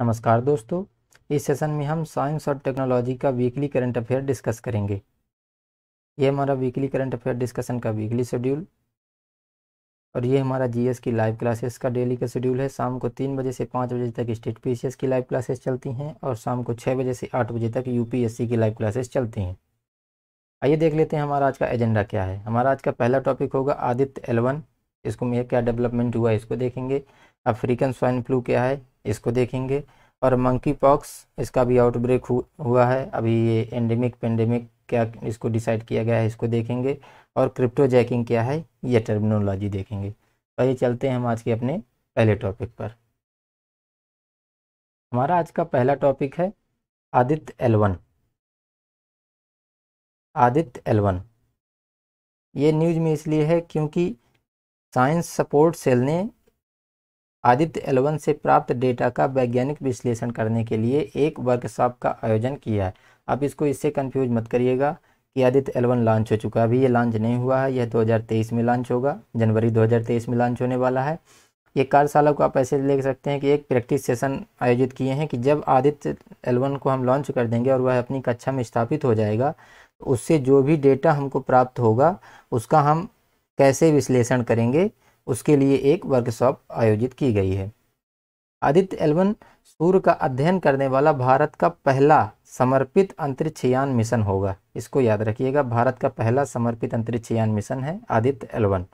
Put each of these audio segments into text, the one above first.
नमस्कार दोस्तों इस सेशन में हम साइंस और टेक्नोलॉजी का वीकली करंट अफेयर डिस्कस करेंगे ये हमारा वीकली करंट अफेयर डिस्कशन का वीकली शेड्यूल और ये हमारा जीएस की लाइव क्लासेस का डेली का शेड्यूल है शाम को तीन बजे से पाँच बजे तक स्टेट पीसीएस की लाइव क्लासेस चलती हैं और शाम को छः बजे से आठ बजे तक यू की लाइव क्लासेस चलती हैं आइए देख लेते हैं हमारा आज का एजेंडा क्या है हमारा आज का पहला टॉपिक होगा आदित्य एलवन इसको में क्या डेवलपमेंट हुआ है इसको देखेंगे अफ्रीकन स्वाइन फ्लू क्या है इसको देखेंगे और मंकी पॉक्स इसका भी आउटब्रेक हु, हुआ है अभी ये एंडेमिक पेंडेमिक क्या इसको डिसाइड किया गया है इसको देखेंगे और क्रिप्टो जैकिंग क्या है ये टर्मिनोलॉजी देखेंगे तो ये चलते हैं हम आज के अपने पहले टॉपिक पर हमारा आज का पहला टॉपिक है आदित्य एलवन आदित्य एलवन ये न्यूज में इसलिए है क्योंकि साइंस सपोर्ट सेल ने आदित्य एलवन से प्राप्त डेटा का वैज्ञानिक विश्लेषण करने के लिए एक वर्कशॉप का आयोजन किया है अब इसको इससे कन्फ्यूज मत करिएगा कि आदित्य एलवन लॉन्च हो चुका है अभी ये लॉन्च नहीं हुआ है यह 2023 में लॉन्च होगा जनवरी 2023 में लॉन्च होने वाला है ये कार्यशाला को आप ऐसे ले सकते हैं कि एक प्रैक्टिस सेशन आयोजित किए हैं कि जब आदित्य एलवन को हम लॉन्च कर देंगे और वह अपनी कक्षा में स्थापित हो जाएगा तो उससे जो भी डेटा हमको प्राप्त होगा उसका हम कैसे विश्लेषण करेंगे उसके लिए एक वर्कशॉप आयोजित की गई है आदित्य एलवन सूर्य का अध्ययन करने वाला भारत का पहला समर्पित अंतरिक्षयान मिशन होगा इसको याद रखिएगा भारत का पहला समर्पित अंतरिक्षयान मिशन है आदित्य एलवन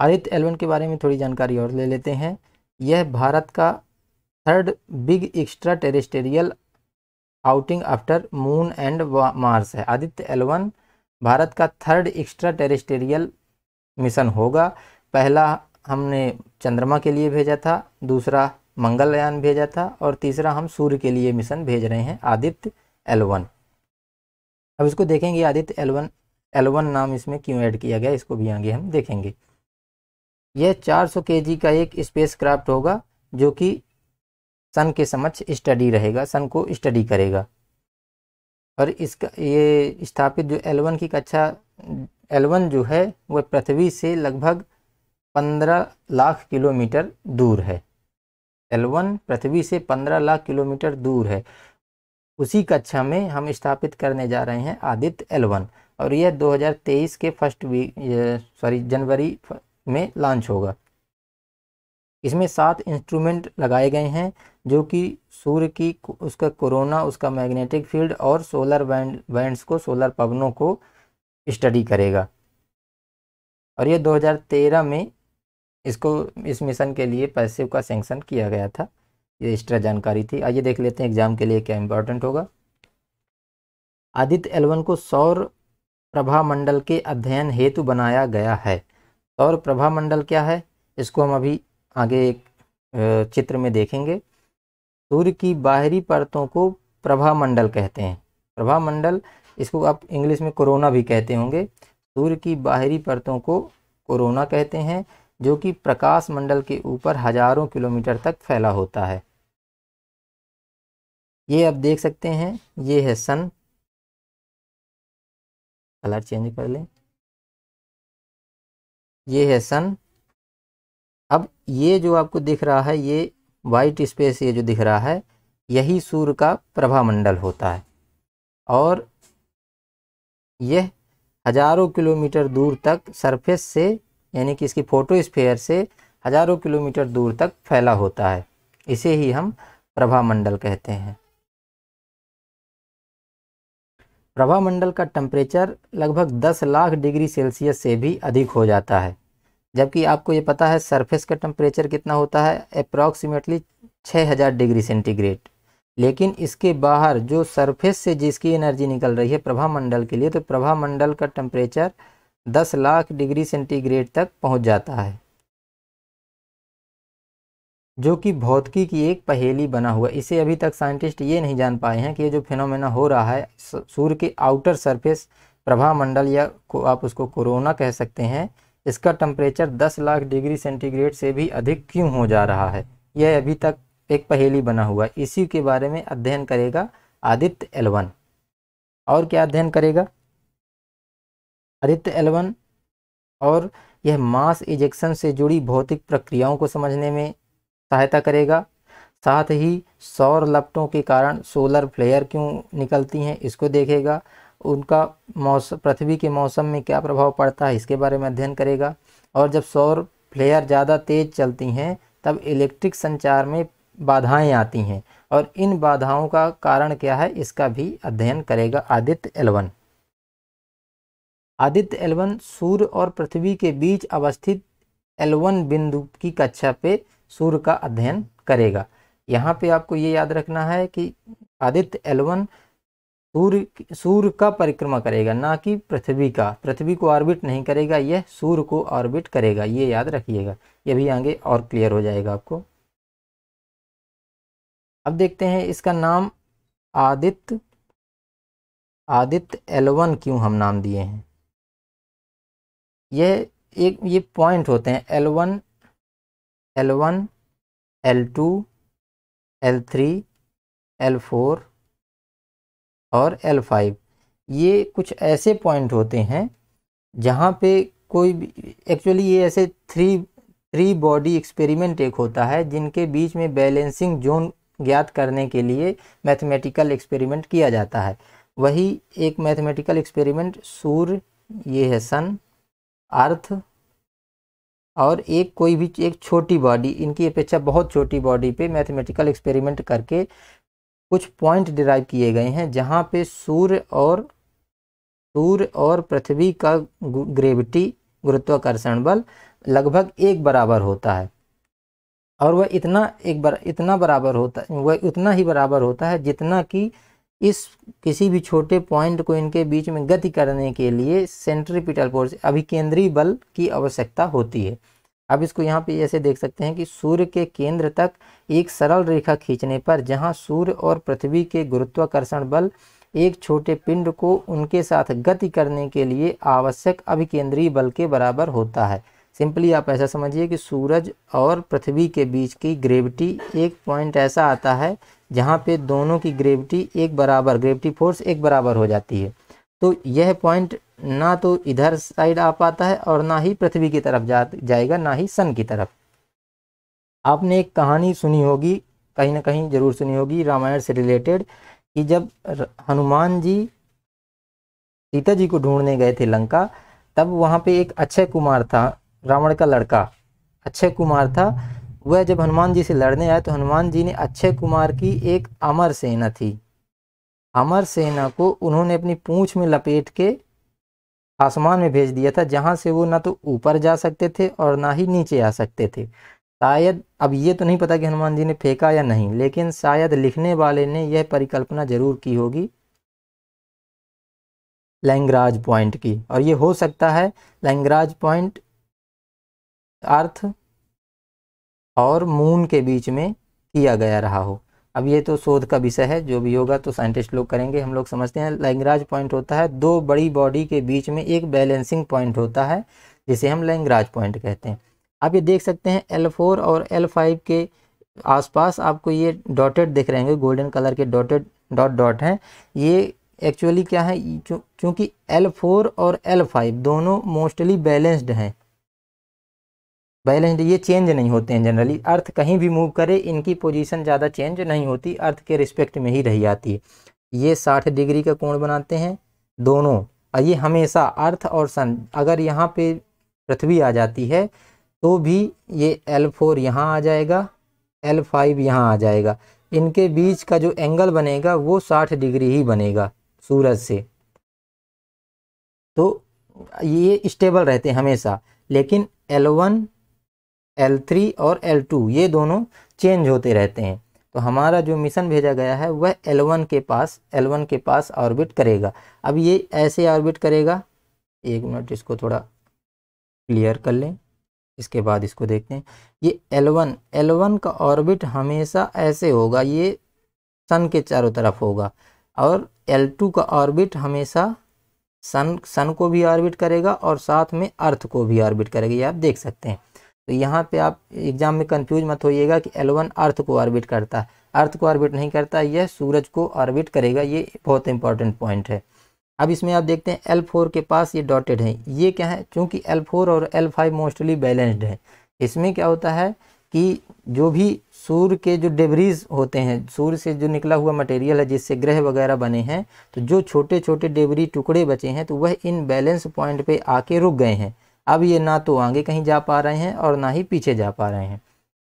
आदित्य एलवन के बारे में थोड़ी जानकारी और ले लेते हैं यह भारत का third big extraterrestrial outing after moon and Mars है आदित्य एलवन भारत का थर्ड एक्स्ट्रा टेरिस्टेरियल मिशन होगा पहला हमने चंद्रमा के लिए भेजा था दूसरा मंगलयान भेजा था और तीसरा हम सूर्य के लिए मिशन भेज रहे हैं आदित्य एल वन अब इसको देखेंगे Aditya L one L one नाम इसमें क्यों ऐड किया गया इसको भी आगे हम देखेंगे यह 400 जी का एक क्राफ्ट होगा जो कि सन के समक्ष स्टडी रहेगा सन को स्टडी करेगा और इसका ये स्थापित जो एल वन की कक्षा एल जो है वह पृथ्वी से लगभग पंद्रह लाख किलोमीटर दूर है एल पृथ्वी से पंद्रह लाख किलोमीटर दूर है उसी कक्षा में हम स्थापित करने जा रहे हैं आदित्य एल और यह 2023 के फर्स्ट वीक सॉरी जनवरी में लॉन्च होगा इसमें सात इंस्ट्रूमेंट लगाए गए हैं जो कि सूर्य की उसका कोरोना उसका मैग्नेटिक फील्ड और सोलर बैंड बैंड्स को सोलर पवनों को स्टडी करेगा और ये 2013 में इसको इस मिशन के लिए पैसे का सेंक्शन किया गया था ये एक्स्ट्रा जानकारी थी आइए देख लेते हैं एग्ज़ाम के लिए क्या इम्पोर्टेंट होगा आदित्य एलवन को सौर प्रभा मंडल के अध्ययन हेतु बनाया गया है सौर प्रभा मंडल क्या है इसको हम अभी आगे एक चित्र में देखेंगे सूर्य की बाहरी परतों को प्रभा मंडल कहते हैं प्रभा मंडल इसको आप इंग्लिश में कोरोना भी कहते होंगे सूर्य की बाहरी परतों को कोरोना कहते हैं जो कि प्रकाश मंडल के ऊपर हजारों किलोमीटर तक फैला होता है ये आप देख सकते हैं ये है सन कलर चेंज कर लें ये है सन अब ये जो आपको दिख रहा है ये वाइट स्पेस ये जो दिख रहा है यही सूर्य का प्रभा मंडल होता है और यह हज़ारों किलोमीटर दूर तक सरफेस से यानी कि इसकी फोटोस्फेयर से हज़ारों किलोमीटर दूर तक फैला होता है इसे ही हम प्रभामंडल कहते हैं प्रभामंडल का टेम्परेचर लगभग 10 लाख डिग्री सेल्सियस से भी अधिक हो जाता है जबकि आपको ये पता है सरफेस का टेम्परेचर कितना होता है अप्रॉक्सीमेटली 6000 डिग्री सेंटीग्रेड लेकिन इसके बाहर जो सरफेस से जिसकी एनर्जी निकल रही है प्रभा मंडल के लिए तो प्रभा मंडल का टेम्परेचर 10 लाख डिग्री सेंटीग्रेड तक पहुंच जाता है जो कि भौतिकी की एक पहेली बना हुआ इसे अभी तक साइंटिस्ट ये नहीं जान पाए हैं कि ये जो फिनोमेना हो रहा है सूर्य के आउटर सरफेस प्रभा मंडल या को आप उसको कोरोना कह सकते हैं इसका टेम्परेचर 10 लाख डिग्री सेंटीग्रेड से भी अधिक क्यों हो जा रहा है यह अभी तक एक पहेली बना हुआ है इसी के बारे में अध्ययन करेगा आदित्य एलवन और क्या अध्ययन करेगा आदित्य एलवन और यह मास इजेक्शन से जुड़ी भौतिक प्रक्रियाओं को समझने में सहायता करेगा साथ ही सौर लपटों के कारण सोलर फ्लेयर क्यों निकलती हैं इसको देखेगा उनका मौसम पृथ्वी के मौसम में क्या प्रभाव पड़ता है इसके बारे में अध्ययन करेगा और जब सौर फ्लेयर ज़्यादा तेज चलती हैं तब इलेक्ट्रिक संचार में बाधाएं आती हैं और इन बाधाओं का कारण क्या है इसका भी अध्ययन करेगा आदित्य एलवन आदित्य एलवन सूर्य और पृथ्वी के बीच अवस्थित एलवन बिंदु की कक्षा पे सूर्य का अध्ययन करेगा यहाँ पे आपको ये याद रखना है कि आदित्य एलवन सूर्य सूर्य का परिक्रमा करेगा ना कि पृथ्वी का पृथ्वी को ऑर्बिट नहीं करेगा यह सूर्य को ऑर्बिट करेगा ये याद रखिएगा ये भी आगे और क्लियर हो जाएगा आपको अब देखते हैं इसका नाम आदित्य आदित्य एलवन क्यों हम नाम दिए हैं यह एक ये पॉइंट होते हैं L one L one L two L three L four और एल फाइव ये कुछ ऐसे पॉइंट होते हैं जहाँ पे कोई एक्चुअली ये ऐसे थ्री थ्री बॉडी एक्सपेरिमेंट एक होता है जिनके बीच में बैलेंसिंग जोन ज्ञात करने के लिए मैथमेटिकल एक्सपेरिमेंट किया जाता है वही एक मैथमेटिकल एक्सपेरिमेंट सूर्य ये है सन अर्थ और एक कोई भी एक छोटी बॉडी इनकी अपेक्षा बहुत छोटी बॉडी पे मैथमेटिकल एक्सपेरिमेंट करके कुछ पॉइंट डिराइव किए गए हैं जहाँ पे सूर्य और सूर्य और पृथ्वी का ग्रेविटी गुरुत्वाकर्षण बल लगभग एक बराबर होता है और वह इतना एक बर, इतना बराबर होता है वह उतना ही बराबर होता है जितना कि इस किसी भी छोटे पॉइंट को इनके बीच में गति करने के लिए सेंट्रीपिटल फोर्स अभिकेंद्रीय बल की आवश्यकता होती है अब इसको यहाँ पे ऐसे देख सकते हैं कि सूर्य के केंद्र तक एक सरल रेखा खींचने पर जहाँ सूर्य और पृथ्वी के गुरुत्वाकर्षण बल एक छोटे पिंड को उनके साथ गति करने के लिए आवश्यक अभिकेंद्रीय बल के बराबर होता है सिंपली आप ऐसा समझिए कि सूरज और पृथ्वी के बीच की ग्रेविटी एक पॉइंट ऐसा आता है जहाँ पे दोनों की ग्रेविटी एक बराबर ग्रेविटी फोर्स एक बराबर हो जाती है तो यह पॉइंट ना तो इधर साइड आ पाता है और ना ही पृथ्वी की तरफ जा जाएगा ना ही सन की तरफ आपने एक कहानी सुनी होगी कहीं ना कहीं जरूर सुनी होगी रामायण से रिलेटेड कि जब हनुमान जी सीता जी को ढूंढने गए थे लंका तब वहाँ पे एक अक्षय कुमार था रावण का लड़का अक्षय कुमार था वह जब हनुमान जी से लड़ने आया तो हनुमान जी ने अक्षय कुमार की एक अमर सेना थी अमर सेना को उन्होंने अपनी पूंछ में लपेट के आसमान में भेज दिया था जहां से वो ना तो ऊपर जा सकते थे और ना ही नीचे आ सकते थे शायद अब ये तो नहीं पता कि हनुमान जी ने फेंका या नहीं लेकिन शायद लिखने वाले ने यह परिकल्पना जरूर की होगी लैंगराज पॉइंट की और ये हो सकता है लैंगराज पॉइंट अर्थ और मून के बीच में किया गया रहा हो अब ये तो शोध का विषय है जो भी होगा तो साइंटिस्ट लोग करेंगे हम लोग समझते हैं लैंगराज पॉइंट होता है दो बड़ी बॉडी के बीच में एक बैलेंसिंग पॉइंट होता है जिसे हम लैंगराज पॉइंट कहते हैं आप ये देख सकते हैं एल फोर और एल फाइव के आसपास आपको ये डॉटेड दिख हैं गोल्डन कलर के डॉटेड डॉट डॉट हैं ये एक्चुअली क्या है चूँकि एल फोर और एल फाइव दोनों मोस्टली बैलेंस्ड हैं पहले तो ये चेंज नहीं होते हैं जनरली अर्थ कहीं भी मूव करे इनकी पोजीशन ज़्यादा चेंज नहीं होती अर्थ के रिस्पेक्ट में ही रह जाती है ये साठ डिग्री का कोण बनाते हैं दोनों और ये हमेशा अर्थ और सन अगर यहाँ पे पृथ्वी आ जाती है तो भी ये एल फोर यहाँ आ जाएगा एल फाइव यहाँ आ जाएगा इनके बीच का जो एंगल बनेगा वो साठ डिग्री ही बनेगा सूरज से तो ये स्टेबल रहते हैं हमेशा लेकिन एल वन L3 और L2 ये दोनों चेंज होते रहते हैं तो हमारा जो मिशन भेजा गया है वह L1 के पास L1 के पास ऑर्बिट करेगा अब ये ऐसे ऑर्बिट करेगा एक मिनट इसको थोड़ा क्लियर कर लें इसके बाद इसको देखते हैं ये L1 L1 का ऑर्बिट हमेशा ऐसे होगा ये सन के चारों तरफ होगा और L2 का ऑर्बिट हमेशा सन सन को भी ऑर्बिट करेगा और साथ में अर्थ को भी ऑर्बिट करेगा ये आप देख सकते हैं तो यहाँ पे आप एग्जाम में कंफ्यूज मत होइएगा कि एलवन अर्थ को ऑर्बिट करता है अर्थ को ऑर्बिट नहीं करता यह सूरज को ऑर्बिट करेगा ये बहुत इंपॉर्टेंट पॉइंट है अब इसमें आप देखते हैं एल फोर के पास ये डॉटेड है ये क्या है चूँकि एल फोर और एल फाइव मोस्टली बैलेंस्ड है इसमें क्या होता है कि जो भी सूर्य के जो डेबरीज होते हैं सूर्य से जो निकला हुआ मटेरियल है जिससे ग्रह वगैरह बने हैं तो जो छोटे छोटे डेबरी टुकड़े बचे हैं तो वह इन बैलेंस पॉइंट पे आके रुक गए हैं अब ये ना तो आगे कहीं जा पा रहे हैं और ना ही पीछे जा पा रहे हैं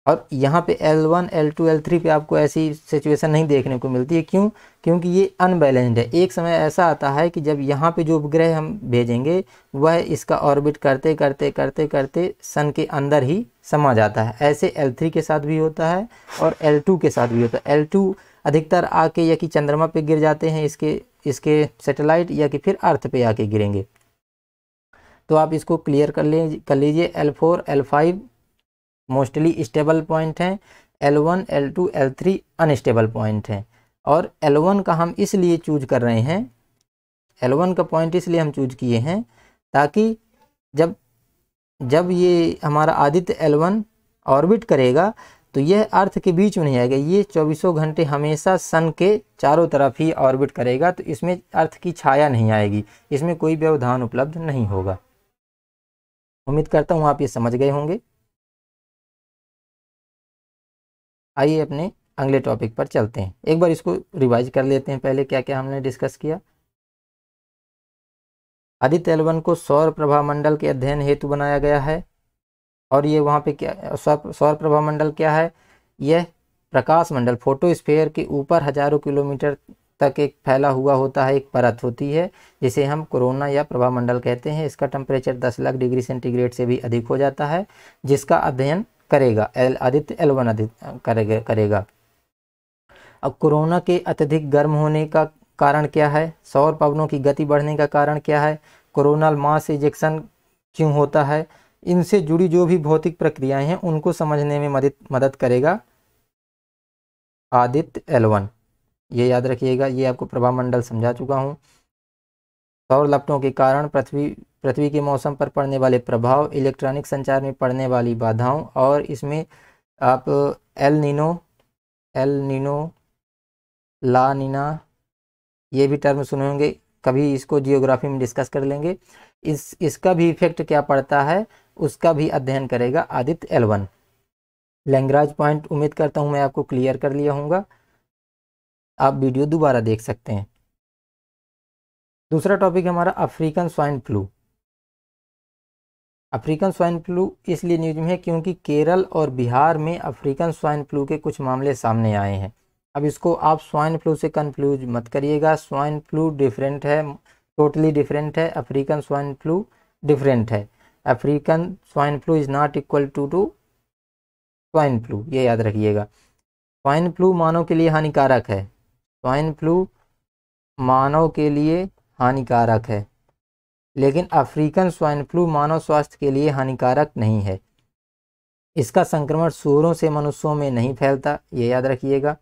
और यहाँ पे L1, L2, L3 पे आपको ऐसी सिचुएशन नहीं देखने को मिलती है क्यों क्योंकि ये अनबैलेंस्ड है एक समय ऐसा आता है कि जब यहाँ पे जो उपग्रह हम भेजेंगे वह इसका ऑर्बिट करते करते करते करते सन के अंदर ही समा जाता है ऐसे L3 के साथ भी होता है और L2 के साथ भी होता है L2 अधिकतर आके या कि चंद्रमा पर गिर जाते हैं इसके इसके सेटेलाइट या कि फिर अर्थ पर आके गिरेंगे तो आप इसको क्लियर कर लीजिए कर लीजिए L four L five mostly stable point हैं L one L two L three unstable point हैं और एल वन का हम इसलिए चूज कर रहे हैं एल वन का पॉइंट इसलिए हम चूज किए हैं ताकि जब जब ये हमारा आदित्य एल वन ऑर्बिट करेगा तो यह अर्थ के बीच में नहीं आएगा ये चौबीसों घंटे हमेशा सन के चारों तरफ ही ऑर्बिट करेगा तो इसमें अर्थ की छाया नहीं आएगी इसमें कोई व्यवधान उपलब्ध नहीं होगा उम्मीद करता हूँ आप ये समझ गए होंगे आइए अपने अगले टॉपिक पर चलते हैं एक बार इसको रिवाइज कर लेते हैं पहले क्या क्या हमने डिस्कस किया आदित्य एलवन को सौर प्रभा मंडल के अध्ययन हेतु बनाया गया है और ये वहाँ पे क्या सौर प्रभा मंडल क्या है यह प्रकाश मंडल फोटो के ऊपर हजारों किलोमीटर तक एक फैला हुआ होता है एक परत होती है जिसे हम कोरोना या प्रभा मंडल कहते हैं इसका टेम्परेचर 10 लाख डिग्री सेंटीग्रेड से भी अधिक हो जाता है जिसका अध्ययन करेगा एल आदित्य एल वन करेगा करेगा अब कोरोना के अत्यधिक गर्म होने का कारण क्या है सौर पवनों की गति बढ़ने का कारण क्या है कोरोना मास इजेक्शन क्यों होता है इनसे जुड़ी जो भी भौतिक प्रक्रियाएं हैं उनको समझने में मदद मदद करेगा आदित्य एलवन ये याद रखिएगा ये आपको प्रभाव मंडल समझा चुका हूँ सौर लपटों के कारण पृथ्वी पृथ्वी के मौसम पर पड़ने वाले प्रभाव इलेक्ट्रॉनिक संचार में पड़ने वाली बाधाओं और इसमें आप El Nino El Nino La Nina ये भी टर्म सुने होंगे कभी इसको जियोग्राफी में डिस्कस कर लेंगे इस इसका भी इफेक्ट क्या पड़ता है उसका भी अध्ययन करेगा आदित्य एलवन लैंग्राज पॉइंट उम्मीद करता हूँ मैं आपको क्लियर कर लिया हूँगा आप वीडियो दोबारा देख सकते हैं दूसरा टॉपिक हमारा African swine flu African swine flu इसलिए न्यूज में है क्योंकि केरल और बिहार में अफ्रीकन स्वाइन फ्लू के कुछ मामले सामने आए हैं अब इसको आप स्वाइन फ्लू से कन्फ्यूज मत करिएगा स्वाइन फ्लू डिफरेंट है टोटली डिफरेंट है अफ्रीकन स्वाइन फ्लू डिफरेंट है African swine flu is not equal to to swine flu ये याद रखिएगा स्वाइन फ्लू मानव के लिए हानिकारक है स्वाइन फ्लू मानव के लिए हानिकारक है लेकिन अफ्रीकन स्वाइन फ्लू मानव स्वास्थ्य के लिए हानिकारक नहीं है इसका संक्रमण सूरों से मनुष्यों में नहीं फैलता ये याद रखिएगा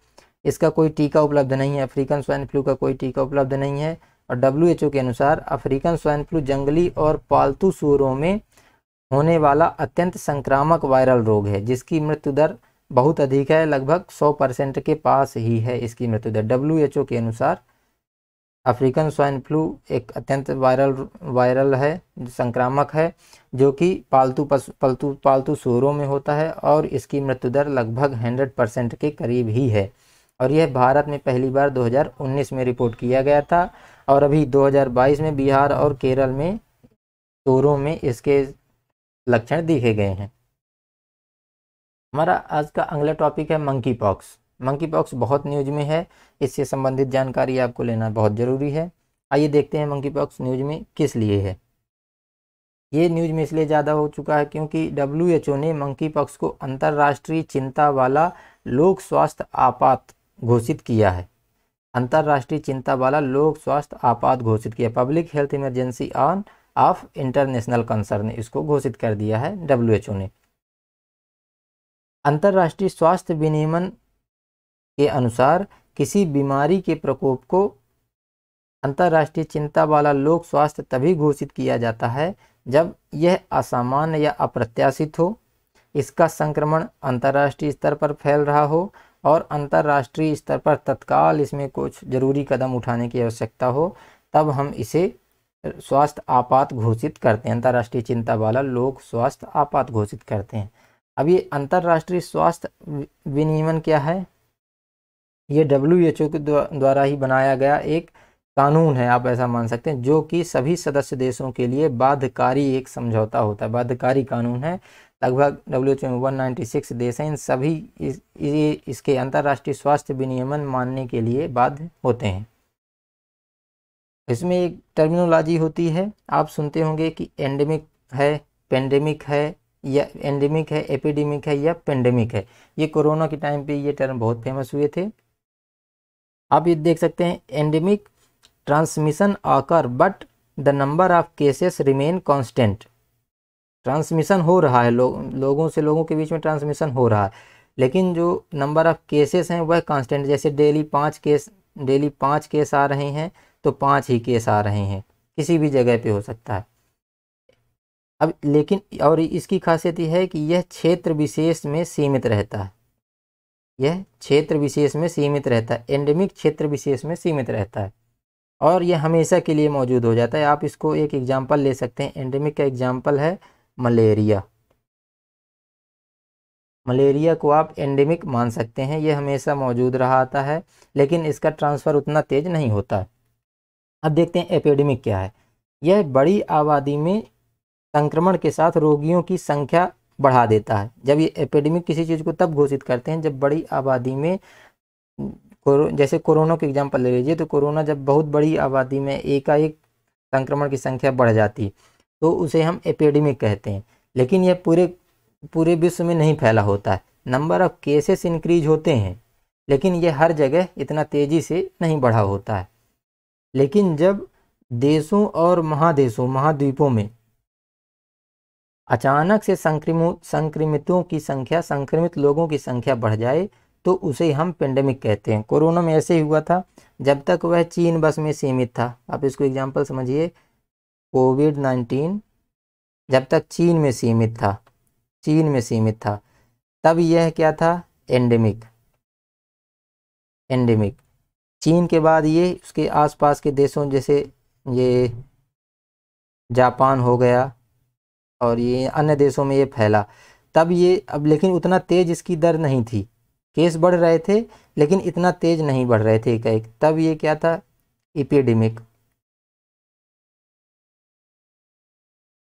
इसका कोई टीका उपलब्ध नहीं है अफ्रीकन स्वाइन फ्लू का कोई टीका उपलब्ध नहीं है और डब्ल्यू के अनुसार अफ्रीकन स्वाइन फ्लू जंगली और पालतू सूरों में होने वाला अत्यंत संक्रामक वायरल रोग है जिसकी मृत्यु दर बहुत अधिक है लगभग 100 परसेंट के पास ही है इसकी मृत्यु दर डब्ल्यू के अनुसार अफ्रीकन स्वाइन फ्लू एक अत्यंत वायरल वायरल है संक्रामक है जो कि पालतू पशु पालतू पालतू सूरों में होता है और इसकी मृत्यु दर लगभग 100 परसेंट के करीब ही है और यह भारत में पहली बार 2019 में रिपोर्ट किया गया था और अभी 2022 में बिहार और केरल में सूरों में इसके लक्षण दिखे गए हैं हमारा आज का अगला टॉपिक है मंकी पॉक्स मंकी पॉक्स बहुत न्यूज में है इससे संबंधित जानकारी आपको लेना बहुत ज़रूरी है आइए देखते हैं मंकी पॉक्स न्यूज में किस लिए है ये न्यूज में इसलिए ज़्यादा हो चुका है क्योंकि डब्ल्यू ने मंकी पॉक्स को अंतर्राष्ट्रीय चिंता वाला लोक स्वास्थ्य आपात घोषित किया है अंतर्राष्ट्रीय चिंता वाला लोक स्वास्थ्य आपात घोषित किया public health emergency on of international concern इसको घोषित कर दिया है डब्ल्यू ने अंतर्राष्ट्रीय स्वास्थ्य विनियमन के अनुसार किसी बीमारी के प्रकोप को अंतर्राष्ट्रीय चिंता वाला लोक स्वास्थ्य तभी घोषित किया जाता है जब यह असामान्य या अप्रत्याशित हो इसका संक्रमण अंतर्राष्ट्रीय स्तर पर फैल रहा हो और अंतर्राष्ट्रीय स्तर पर तत्काल इसमें कुछ जरूरी कदम उठाने की आवश्यकता हो तब हम इसे स्वास्थ्य आपात घोषित करते हैं अंतर्राष्ट्रीय चिंता वाला लोक स्वास्थ्य आपात घोषित करते हैं अब ये अंतर्राष्ट्रीय स्वास्थ्य विनियमन क्या है ये डब्ल्यू एच ओ के द्वारा ही बनाया गया एक कानून है आप ऐसा मान सकते हैं जो कि सभी सदस्य देशों के लिए बाध्यकारी एक समझौता होता है बाध्यकारी कानून है लगभग डब्ल्यू एच ओ में वन नाइन्टी सिक्स देश हैं इन सभी इस, इस, इसके अंतर्राष्ट्रीय स्वास्थ्य विनियमन मानने के लिए बाध्य होते हैं इसमें एक टर्मिनोलॉजी होती है आप सुनते होंगे कि एंडेमिक है पेंडेमिक है या एंडेमिक है एपिडेमिक है या पेंडेमिक है ये कोरोना के टाइम पे ये टर्म बहुत फेमस हुए थे आप ये देख सकते हैं एंडेमिक ट्रांसमिशन आकर but the number of cases remain constant transmission हो रहा है लो, लोगों से लोगों के बीच में ट्रांसमिशन हो रहा है लेकिन जो नंबर ऑफ़ केसेस हैं वह कांस्टेंट जैसे डेली पाँच केस डेली पाँच केस आ रहे हैं तो पाँच ही केस आ रहे हैं किसी भी जगह पे हो सकता है अब लेकिन और इसकी खासियत यह है कि यह क्षेत्र विशेष में सीमित रहता है यह क्षेत्र विशेष में सीमित रहता है एंडेमिक क्षेत्र विशेष में सीमित रहता है और यह हमेशा के लिए मौजूद हो जाता है आप इसको एक एग्जाम्पल ले सकते हैं एंडेमिक का एग्जाम्पल है मलेरिया मलेरिया को आप एंडेमिक मान सकते हैं यह हमेशा मौजूद रहा आता है लेकिन इसका ट्रांसफ़र उतना तेज़ नहीं होता अब देखते हैं एपिडेमिक क्या है यह बड़ी आबादी में संक्रमण के साथ रोगियों की संख्या बढ़ा देता है जब ये एपिडेमिक किसी चीज़ को तब घोषित करते हैं जब बड़ी आबादी में कोरो, जैसे कोरोना के एग्जाम्पल ले लीजिए तो कोरोना जब बहुत बड़ी आबादी में एकाएक संक्रमण की संख्या बढ़ जाती तो उसे हम एपिडेमिक कहते हैं लेकिन यह पूरे पूरे विश्व में नहीं फैला होता है नंबर ऑफ केसेस इंक्रीज होते हैं लेकिन यह हर जगह इतना तेज़ी से नहीं बढ़ा होता है लेकिन जब देशों और महादेशों महाद्वीपों में अचानक से संक्रमित संक्रमितों की संख्या संक्रमित लोगों की संख्या बढ़ जाए तो उसे हम पेंडेमिक कहते हैं कोरोना में ऐसे ही हुआ था जब तक वह चीन बस में सीमित था आप इसको एग्जाम्पल समझिए कोविड नाइन्टीन जब तक चीन में सीमित था चीन में सीमित था तब यह क्या था एंडेमिक एंडेमिक चीन के बाद ये उसके आसपास के देशों जैसे ये जापान हो गया और ये अन्य देशों में ये फैला तब ये अब लेकिन उतना तेज़ इसकी दर नहीं थी केस बढ़ रहे थे लेकिन इतना तेज़ नहीं बढ़ रहे थे एक एक तब ये क्या था एपिडेमिक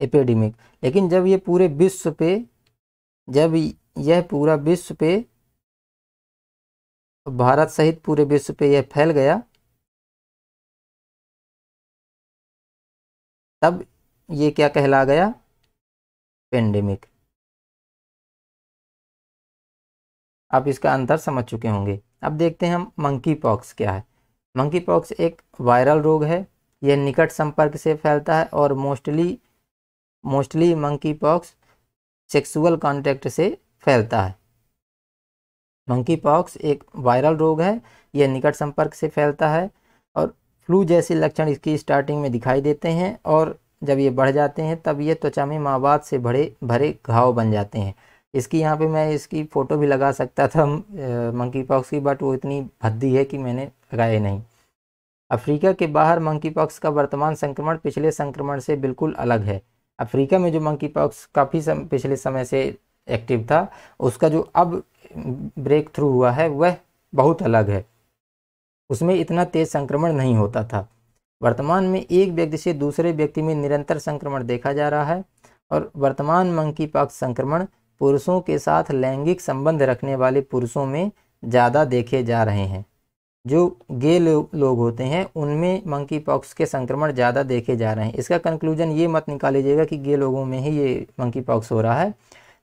एपिडेमिक लेकिन जब ये पूरे विश्व पे जब यह पूरा विश्व पे भारत सहित पूरे विश्व पे यह फैल गया तब ये क्या कहला गया पेंडेमिक आप इसका अंतर समझ चुके होंगे अब देखते हैं हम मंकी पॉक्स क्या है मंकी पॉक्स एक वायरल रोग है यह निकट संपर्क से फैलता है और mostly mostly monkeypox sexual contact से फैलता है मंकी पॉक्स एक वायरल रोग है यह निकट संपर्क से फैलता है और फ्लू जैसे लक्षण इसकी स्टार्टिंग में दिखाई देते हैं और जब ये बढ़ जाते हैं तब ये त्वचा में मावाद से भरे भरे घाव बन जाते हैं इसकी यहाँ पे मैं इसकी फ़ोटो भी लगा सकता था मंकी पॉक्स की बट वो इतनी भद्दी है कि मैंने लगाए नहीं अफ्रीका के बाहर मंकी पॉक्स का वर्तमान संक्रमण पिछले संक्रमण से बिल्कुल अलग है अफ्रीका में जो मंकी पॉक्स काफ़ी सम, पिछले समय से एक्टिव था उसका जो अब ब्रेक थ्रू हुआ है वह बहुत अलग है उसमें इतना तेज़ संक्रमण नहीं होता था वर्तमान में एक व्यक्ति से दूसरे व्यक्ति में निरंतर संक्रमण देखा जा रहा है और वर्तमान मंकी पॉक्स संक्रमण पुरुषों के साथ लैंगिक संबंध रखने वाले पुरुषों में ज़्यादा देखे जा रहे हैं जो गे लो, लोग होते हैं उनमें मंकी पॉक्स के संक्रमण ज़्यादा देखे जा रहे हैं इसका कंक्लूजन ये मत निकालीजिएगा कि गे लोगों में ही ये मंकी पॉक्स हो रहा है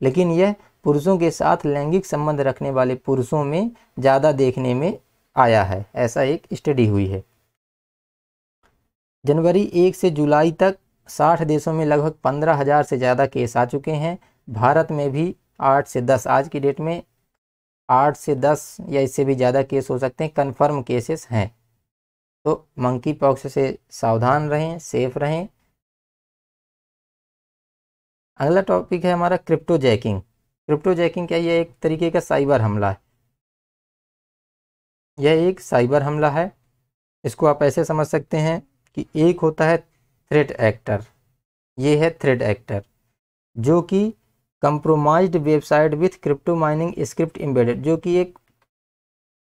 लेकिन यह पुरुषों के साथ लैंगिक संबंध रखने वाले पुरुषों में ज़्यादा देखने में आया है ऐसा एक स्टडी हुई है जनवरी एक से जुलाई तक साठ देशों में लगभग पंद्रह हज़ार से ज़्यादा केस आ चुके हैं भारत में भी आठ से दस आज की डेट में आठ से दस या इससे भी ज़्यादा केस हो सकते हैं कन्फर्म केसेस हैं तो मंकी पॉक्स से सावधान रहें सेफ रहें अगला टॉपिक है हमारा क्रिप्टो जैकिंग क्रिप्टो जैकिंग क्या यह एक तरीके का साइबर हमला है यह एक साइबर हमला है इसको आप ऐसे समझ सकते हैं कि एक होता है थ्रेड एक्टर ये है थ्रेड एक्टर जो कि compromised website with crypto mining script embedded जो कि एक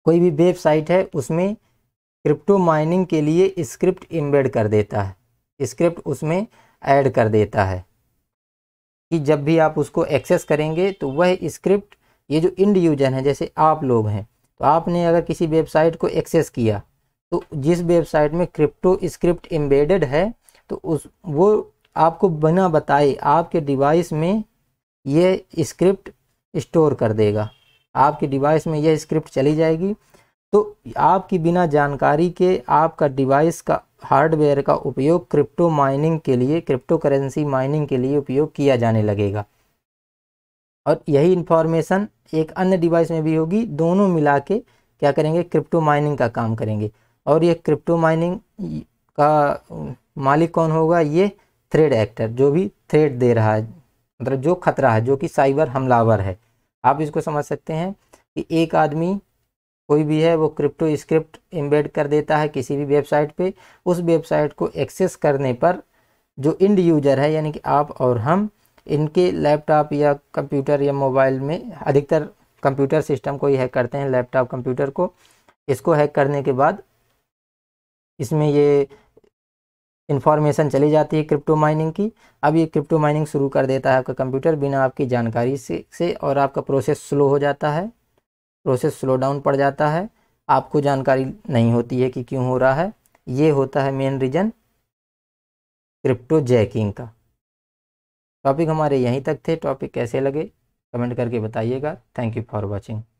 कोई भी वेबसाइट है उसमें क्रिप्टो माइनिंग के लिए स्क्रिप्ट एम्बेड कर देता है स्क्रिप्ट उसमें ऐड कर देता है कि जब भी आप उसको एक्सेस करेंगे तो वह स्क्रिप्ट ये जो इंड यूजर हैं जैसे आप लोग हैं तो आपने अगर किसी वेबसाइट को एक्सेस किया तो जिस वेबसाइट में क्रिप्टो स्क्रिप्ट एम्बेडेड है तो उस वो आपको बिना बताए आपके डिवाइस में ये स्क्रिप्ट स्टोर कर देगा आपके डिवाइस में यह स्क्रिप्ट चली जाएगी तो आपकी बिना जानकारी के आपका डिवाइस का हार्डवेयर का उपयोग क्रिप्टो माइनिंग के लिए क्रिप्टो करेंसी माइनिंग के लिए उपयोग किया जाने लगेगा और यही इन्फॉर्मेशन एक अन्य डिवाइस में भी होगी दोनों मिला के क्या करेंगे क्रिप्टो माइनिंग का काम करेंगे और ये क्रिप्टो माइनिंग का मालिक कौन होगा ये थ्रेड एक्टर जो भी थ्रेड दे रहा है मतलब जो खतरा है जो कि साइबर हमलावर है आप इसको समझ सकते हैं कि एक आदमी कोई भी है वो क्रिप्टो स्क्रिप्ट एम्बेड कर देता है किसी भी वेबसाइट पे उस वेबसाइट को एक्सेस करने पर जो इंड यूजर है यानी कि आप और हम इनके लैपटॉप या कंप्यूटर या मोबाइल में अधिकतर कंप्यूटर सिस्टम को ही हैक करते हैं लैपटॉप कंप्यूटर को इसको हैक करने के बाद इसमें ये इन्फॉर्मेशन चली जाती है क्रिप्टो माइनिंग की अब ये क्रिप्टो माइनिंग शुरू कर देता है आपका कंप्यूटर बिना आपकी जानकारी से, से और आपका प्रोसेस स्लो हो जाता है प्रोसेस स्लो डाउन पड़ जाता है आपको जानकारी नहीं होती है कि क्यों हो रहा है ये होता है मेन रीज़न क्रिप्टो जैकिंग का टॉपिक हमारे यहीं तक थे टॉपिक कैसे लगे कमेंट करके बताइएगा थैंक यू फॉर वॉचिंग